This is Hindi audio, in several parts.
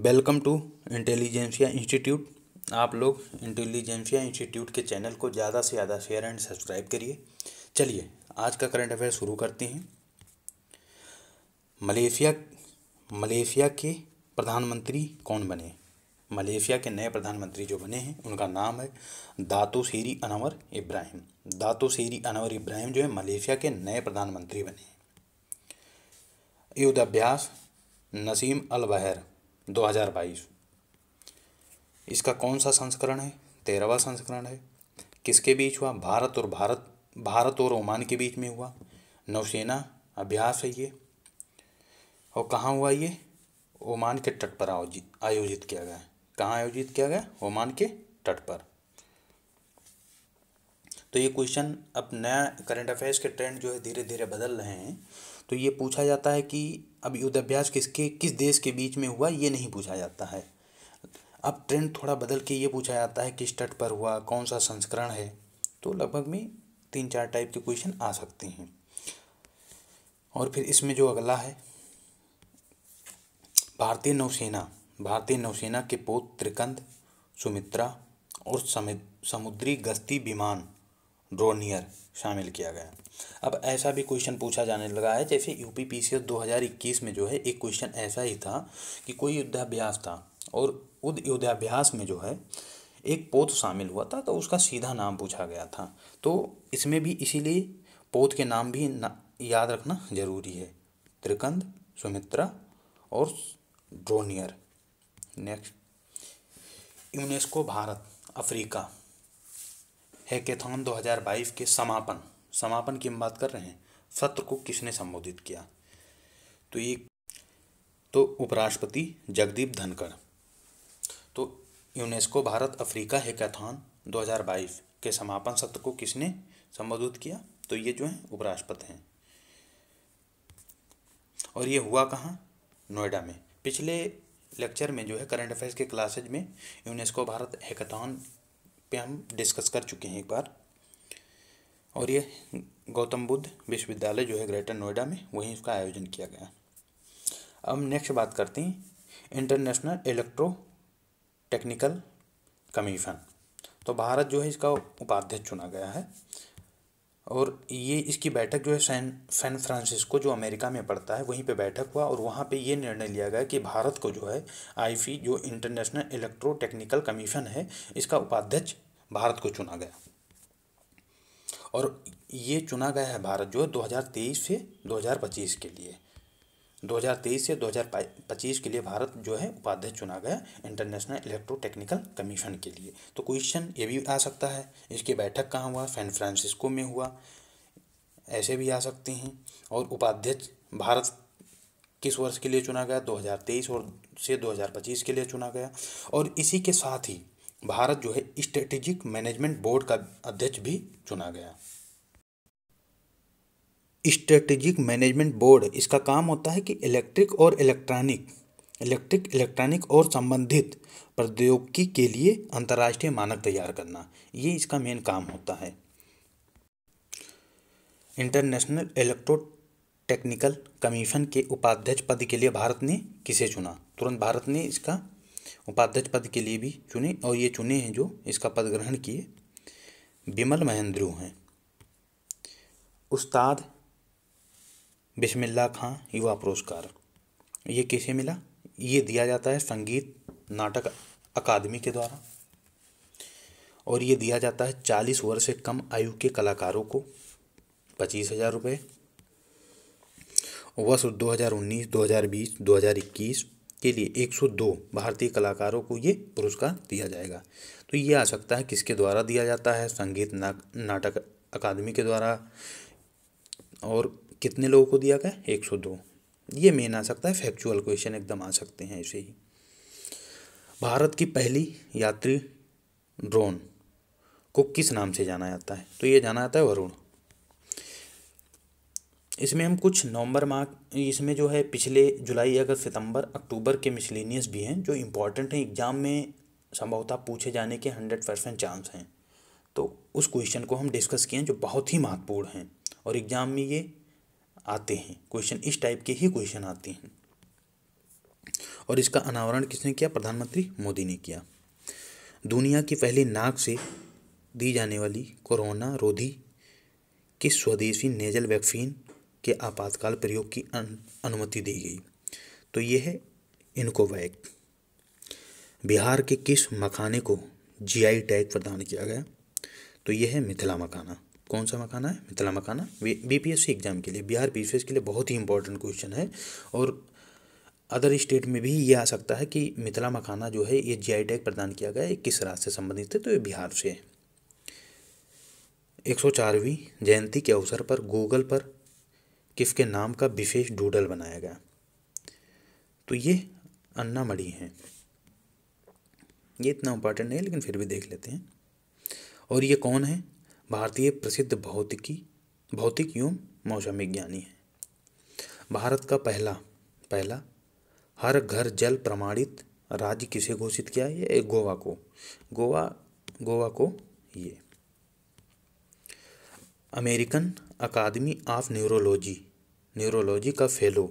वेलकम टू इंटेलिजेंसिया इंस्टीट्यूट आप लोग इंटेलिजेंसिया इंस्टीट्यूट के चैनल को ज़्यादा से ज़्यादा शेयर एंड सब्सक्राइब करिए चलिए आज का करंट अफेयर शुरू करते हैं मलेशिया मलेशिया के प्रधानमंत्री कौन बने मलेशिया के नए प्रधानमंत्री जो बने हैं उनका नाम है दातो शेरी अनवर इब्राहिम दातो शेरी अनवर इब्राहिम जो है मलेशिया के नए प्रधानमंत्री बने युद्धाभ्यास नसीम अल बहर 2022 इसका कौन सा संस्करण है तेरहवा संस्करण है किसके बीच हुआ भारत और भारत भारत और ओमान के बीच में हुआ नौसेना अभ्यास है ये और कहाँ हुआ ये ओमान के तट पर आयोजित किया गया कहाँ आयोजित किया गया ओमान के तट पर तो ये क्वेश्चन अब नया करंट अफेयर्स के ट्रेंड जो है धीरे धीरे बदल रहे हैं तो ये पूछा जाता है कि अब युद्धाभ्यास किसके किस देश के बीच में हुआ ये नहीं पूछा जाता है अब ट्रेंड थोड़ा बदल के ये पूछा जाता है किस तट पर हुआ कौन सा संस्करण है तो लगभग में तीन चार टाइप के क्वेश्चन आ सकते हैं और फिर इसमें जो अगला है भारतीय नौसेना भारतीय नौसेना के पोत त्रिकंद सुमित्रा और समुद्री गश्ती विमान ड्रोनियर शामिल किया गया अब ऐसा भी क्वेश्चन पूछा जाने लगा है जैसे U P P C S दो हज़ार इक्कीस में जो है एक क्वेश्चन ऐसा ही था कि कोई युद्धाभ्यास था और उद युद्धाभ्यास में जो है एक पोत शामिल हुआ था तो उसका सीधा नाम पूछा गया था तो इसमें भी इसीलिए पोत के नाम भी ना, याद रखना जरूरी है त्रिकंद सुमित्रा और Dornier next UNESCO Bharat Africa hackathon 2022 के समापन समापन की हम बात कर रहे हैं सत्र को किसने संबोधित किया तो ये तो उपराष्ट्रपति जगदीप धनखड़ तो यूनेस्को भारत अफ्रीका हैकेथॉन 2022 के समापन सत्र को किसने संबोधित किया तो ये जो है उपराष्ट्रपति हैं और ये हुआ कहाँ नोएडा में पिछले लेक्चर में जो है करंट अफेयर्स के क्लासेज में यूनेस्को भारत हैकेथॉन पे हम डिस्कस कर चुके हैं एक बार और ये गौतम बुद्ध विश्वविद्यालय जो है ग्रेटर नोएडा में वहीं इसका आयोजन किया गया अब नेक्स्ट बात करते हैं इंटरनेशनल इलेक्ट्रो टेक्निकल कमीशन तो भारत जो है इसका उपाध्यक्ष चुना गया है और ये इसकी बैठक जो है सैन सैन फ्रांसिस्को जो अमेरिका में पड़ता है वहीं पे बैठक हुआ और वहाँ पे ये निर्णय लिया गया कि भारत को जो है आईफी जो इंटरनेशनल इलेक्ट्रो टेक्निकल कमीशन है इसका उपाध्यक्ष भारत को चुना गया और ये चुना गया है भारत जो है दो से 2025 के लिए 2023 से 2025 के लिए भारत जो है उपाध्यक्ष चुना गया इंटरनेशनल इलेक्ट्रोटेक्निकल कमीशन के लिए तो क्वेश्चन ये भी आ सकता है इसकी बैठक कहाँ हुआ सैन फ्रांसिस्को में हुआ ऐसे भी आ सकते हैं और उपाध्यक्ष भारत किस वर्ष के लिए चुना गया 2023 और से 2025 के लिए चुना गया और इसी के साथ ही भारत जो है स्ट्रेटेजिक मैनेजमेंट बोर्ड का अध्यक्ष भी चुना गया स्ट्रेटेजिक मैनेजमेंट बोर्ड इसका काम होता है कि इलेक्ट्रिक और इलेक्ट्रॉनिक इलेक्ट्रिक इलेक्ट्रॉनिक और संबंधित प्रौद्योगिकी के लिए अंतर्राष्ट्रीय मानक तैयार करना ये इसका मेन काम होता है इंटरनेशनल इलेक्ट्रो टेक्निकल कमीशन के उपाध्यक्ष पद के लिए भारत ने किसे चुना तुरंत भारत ने इसका उपाध्यक्ष पद के लिए भी चुने और ये चुने हैं जो इसका पद ग्रहण किए बिमल महेंद्रू हैं उस्ताद बिस्मिल्ला खां युवा पुरस्कार ये कैसे मिला ये दिया जाता है संगीत नाटक अकादमी के द्वारा और ये दिया जाता है चालीस वर्ष से कम आयु के कलाकारों को पच्चीस हज़ार रुपये वर्ष दो हज़ार उन्नीस दो हज़ार बीस दो हज़ार इक्कीस के लिए एक सौ दो भारतीय कलाकारों को ये पुरस्कार दिया जाएगा तो ये आ सकता है किसके द्वारा दिया जाता है संगीत ना, नाटक अकादमी के द्वारा और कितने लोगों को दिया गया एक सौ दो ये मेन आ सकता है फैक्चुअल क्वेश्चन एकदम आ सकते हैं ऐसे ही भारत की पहली यात्री ड्रोन को किस नाम से जाना जाता है तो ये जाना जाता है वरुण इसमें हम कुछ नवंबर माह इसमें जो है पिछले जुलाई अगस्त सितंबर अक्टूबर के मिसलिनियस भी हैं जो इम्पॉर्टेंट हैं एग्जाम में संभवतः पूछे जाने के हंड्रेड परसेंट चांस हैं तो उस क्वेश्चन को हम डिस्कस किए हैं जो बहुत ही महत्वपूर्ण हैं और एग्ज़ाम में ये आते हैं क्वेश्चन इस टाइप के ही क्वेश्चन आते हैं और इसका अनावरण किसने किया प्रधानमंत्री मोदी ने किया दुनिया की पहली नाक से दी जाने वाली कोरोना रोधी के स्वदेशी नेजल वैक्सीन के आपातकाल प्रयोग की अनुमति दी गई तो यह है इनकोवैक बिहार के किस मखाने को जीआई टैग प्रदान किया गया तो यह है मिथिला मखाना कौन सा मखाना है मिथिला मखाना बीपीएससी एग्जाम के लिए बिहार बीपीएस के लिए बहुत ही इंपॉर्टेंट क्वेश्चन है और अदर स्टेट में भी ये आ सकता है कि मिथिला मखाना जो है ये जी टैग प्रदान किया गया है किस राज्य से संबंधित है तो ये बिहार से है एक सौ चारवीं जयंती के अवसर पर गूगल पर किसके नाम का विशेष डूडल बनाया गया तो ये अन्ना मढ़ी हैं ये इतना इंपॉर्टेंट नहीं है लेकिन फिर भी देख लेते हैं और ये कौन है भारतीय प्रसिद्ध भौतिकी भौतिक एवं मौसम विज्ञानी है भारत का पहला पहला हर घर जल प्रमाणित राज्य किसे घोषित किया है ये गोवा को गोवा गोवा को ये American academy of neurology neurology का फेलो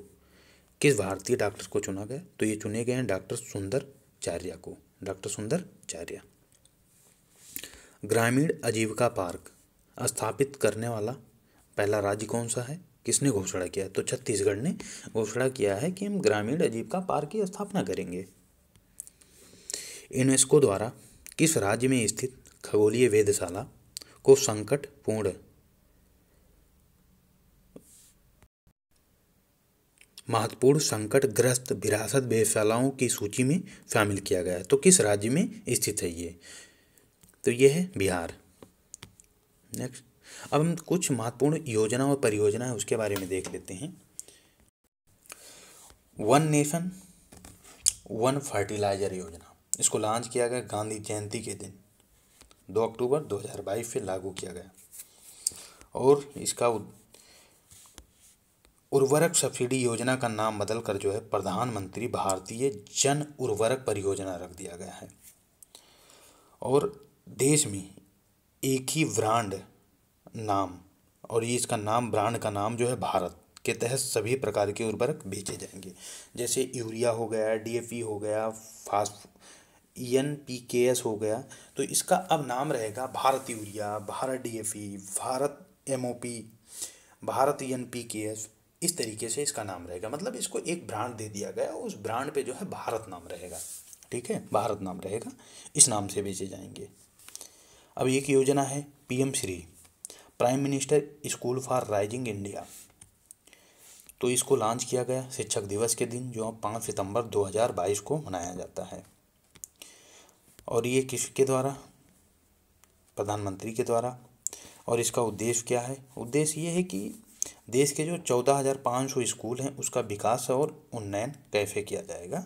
किस भारतीय डॉक्टर को चुना गया तो ये चुने गए हैं डॉक्टर सुंदर चार्या को डॉक्टर सुंदर चार्या ग्रामीण आजीविका पार्क स्थापित करने वाला पहला राज्य कौन सा है किसने घोषणा किया तो छत्तीसगढ़ ने घोषणा किया है कि हम ग्रामीण आजीविका पार्क की स्थापना करेंगे यूनेस्को द्वारा किस राज्य में स्थित खगोलीय वेधशाला को संकटपूर्ण महत्वपूर्ण संकटग्रस्त विरासत वेधशालाओं की सूची में शामिल किया गया है तो किस राज्य में स्थित है ये तो ये है बिहार नेक्स्ट अब हम कुछ महत्वपूर्ण योजना और परियोजना है उसके बारे में देख लेते हैं वन नेशन वन फर्टिलाइजर योजना इसको लॉन्च किया गया गांधी जयंती के दिन दो अक्टूबर 2022 से लागू किया गया और इसका उर्वरक सब्सिडी योजना का नाम बदलकर जो है प्रधानमंत्री भारतीय जन उर्वरक परियोजना रख दिया गया है और देश में एक ही ब्रांड नाम और ये इसका नाम ब्रांड का नाम जो है भारत के तहत सभी प्रकार के उर्वरक बेचे जाएंगे जैसे यूरिया हो गया डी e हो गया फास्ट एन पी के एस हो गया तो इसका अब नाम रहेगा Bharat urea Bharat DAP e, Bharat M O P Bharat N P K एस इस तरीके से इसका नाम रहेगा मतलब इसको एक ब्रांड दे दिया गया उस ब्रांड पे जो है भारत नाम रहेगा ठीक है भारत नाम रहेगा इस नाम से बेचे जाएंगे अब एक योजना है PM Shri prime minister school for rising India तो इसको लॉन्च किया गया शिक्षक दिवस के दिन जो पाँच सितंबर 2022 को मनाया जाता है और ये किसके द्वारा प्रधानमंत्री के द्वारा और इसका उद्देश्य क्या है उद्देश्य ये है कि देश के जो चौदह हज़ार पाँच सौ स्कूल हैं उसका विकास और उन्नयन कैसे किया जाएगा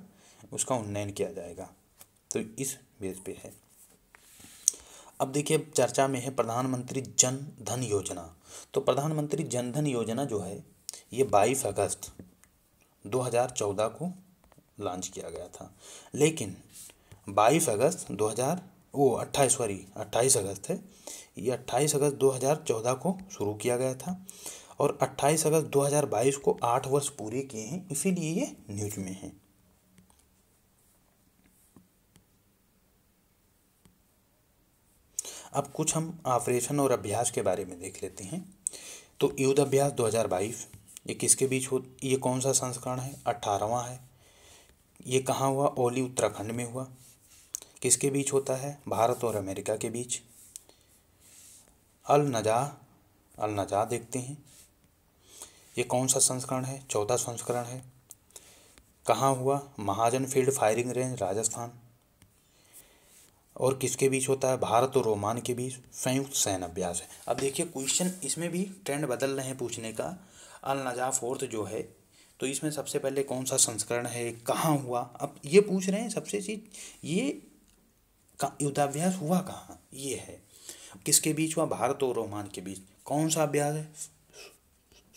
उसका उन्नयन किया जाएगा तो इस बेस पे है अब देखिए चर्चा में है प्रधानमंत्री जन धन योजना तो प्रधानमंत्री जन धन योजना जो है ये बाईस अगस्त 2014 को लॉन्च किया गया था लेकिन 22 अगस्त 2000 वो अट्ठाईस सॉरी अट्ठाईस अगस्त है ये अट्ठाईस अगस्त 2014 को शुरू किया गया था और 28 अगस्त 2022 को आठ वर्ष पूरे किए हैं इसीलिए ये न्यूज में हैं अब कुछ हम ऑपरेशन और अभ्यास के बारे में देख लेते हैं तो युद्ध अभ्यास 2022 ये किसके बीच हो ये कौन सा संस्करण है अट्ठारहवाँ है ये कहाँ हुआ ओली उत्तराखंड में हुआ किसके बीच होता है भारत और अमेरिका के बीच अल नजा अल नजा देखते हैं ये कौन सा संस्करण है चौथा संस्करण है कहाँ हुआ Mahajan field firing range Rajasthan और किसके बीच होता है भारत और रोमान के बीच संयुक्त सैन अभ्यास है अब देखिए क्वेश्चन इसमें भी ट्रेंड बदल रहे हैं पूछने का अल नजा फोर्थ जो है तो इसमें सबसे पहले कौन सा संस्करण है कहाँ हुआ अब ये पूछ रहे हैं सबसे चीज ये युद्धाभ्यास हुआ कहाँ ये है किसके बीच हुआ भारत और रोमान के बीच कौन सा अभ्यास है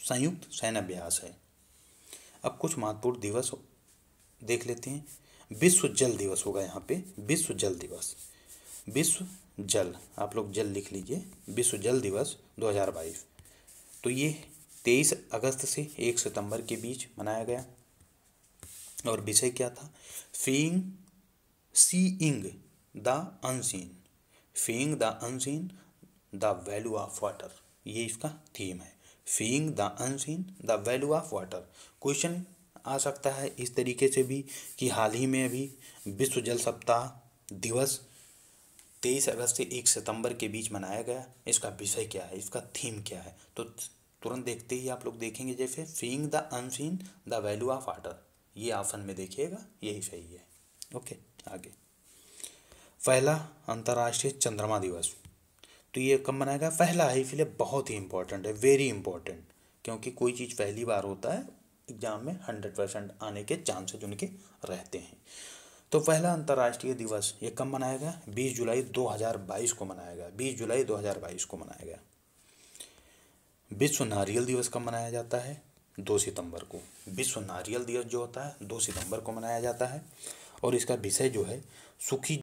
संयुक्त सैन्य अभ्यास है अब कुछ महत्वपूर्ण दिवस देख लेते हैं विश्व जल दिवस होगा यहाँ पे विश्व जल दिवस विश्व जल आप लोग जल लिख लीजिए विश्व जल दिवस 2022 तो ये 23 अगस्त से 1 सितंबर के बीच मनाया गया और विषय क्या था seeing seeing the unseen seeing the unseen the value of water ये इसका थीम है seeing the unseen the value of water question आ सकता है इस तरीके से भी कि हाल ही में अभी विश्व जल सप्ताह दिवस तेईस अगस्त से एक सितंबर के बीच मनाया गया इसका विषय क्या है इसका थीम क्या है तो तुरंत देखते ही आप लोग देखेंगे जैसे seeing the unseen the value of water ये ऑप्शन में देखिएगा यही सही है ओके आगे पहला अंतर्राष्ट्रीय चंद्रमा दिवस तो ये कब मनाया गया पहला है इसलिए बहुत ही इंपॉर्टेंट है वेरी इंपॉर्टेंट क्योंकि कोई चीज़ पहली बार होता है एग्ज़ाम में हंड्रेड परसेंट आने के चांसेज उनके रहते हैं तो पहला अंतर्राष्ट्रीय दिवस ये कब मनाया गया बीस जुलाई दो हजार बाईस को मनाया गया बीस जुलाई दो हजार बाईस को मनाया गया विश्व नारियल दिवस कब मनाया जाता है दो सितंबर को विश्व नारियल दिवस जो होता है दो सितंबर को मनाया जाता है और इसका विषय जो है सुखी